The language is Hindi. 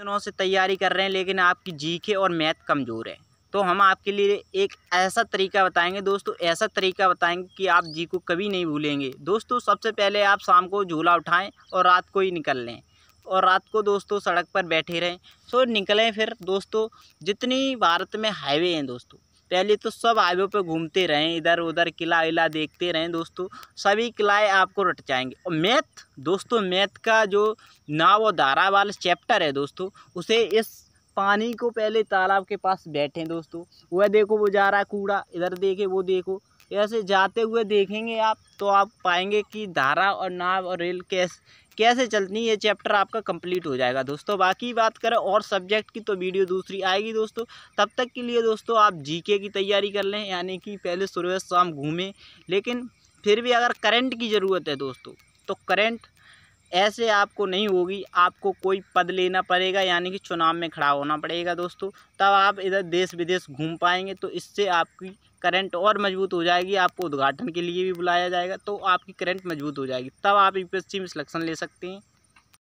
दिनों से तैयारी कर रहे हैं लेकिन आपकी जीके और मैथ कमज़ोर है तो हम आपके लिए एक ऐसा तरीका बताएंगे दोस्तों ऐसा तरीका बताएंगे कि आप जी को कभी नहीं भूलेंगे दोस्तों सबसे पहले आप शाम को झूला उठाएं और रात को ही निकल लें और रात को दोस्तों सड़क पर बैठे रहें सो तो निकलें फिर दोस्तों जितनी भारत में हाईवे हैं दोस्तों पहले तो सब हाईवे पर घूमते रहें इधर उधर किला विला देखते रहें दोस्तों सभी किलाए आपको रट जाएंगे और मैथ दोस्तों मैथ का जो नाव और धारा वाला चैप्टर है दोस्तों उसे इस पानी को पहले तालाब के पास बैठें दोस्तों वह देखो वो जा रहा है कूड़ा इधर देखे वो देखो ऐसे जाते हुए देखेंगे आप तो आप पाएंगे कि धारा और नाव और रेल कैसे कैसे चलती ये चैप्टर आपका कंप्लीट हो जाएगा दोस्तों बाकी बात करें और सब्जेक्ट की तो वीडियो दूसरी आएगी दोस्तों तब तक के लिए दोस्तों आप जीके की तैयारी कर लें यानी कि पहले सुबह शाम घूमें लेकिन फिर भी अगर करंट की ज़रूरत है दोस्तों तो करंट ऐसे आपको नहीं होगी आपको कोई पद लेना पड़ेगा यानी कि चुनाव में खड़ा होना पड़ेगा दोस्तों तब आप इधर देश विदेश घूम पाएंगे तो इससे आपकी करंट और मजबूत हो जाएगी आपको उद्घाटन के लिए भी बुलाया जाएगा तो आपकी करंट मजबूत हो जाएगी तब आप यूपीएससी में सिलेक्शन ले सकते हैं